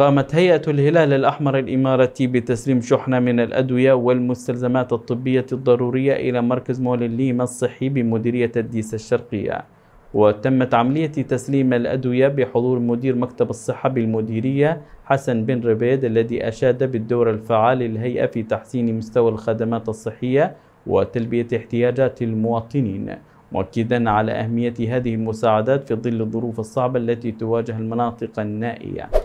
قامت هيئة الهلال الأحمر الإماراتي بتسليم شحنة من الأدوية والمستلزمات الطبية الضرورية إلى مركز مول الليما الصحي بمديرية الديس الشرقية وتمت عملية تسليم الأدوية بحضور مدير مكتب الصحة بالمديرية حسن بن ربيد الذي أشاد بالدور الفعال للهيئة في تحسين مستوى الخدمات الصحية وتلبية احتياجات المواطنين مؤكدا على أهمية هذه المساعدات في ظل الظروف الصعبة التي تواجه المناطق النائية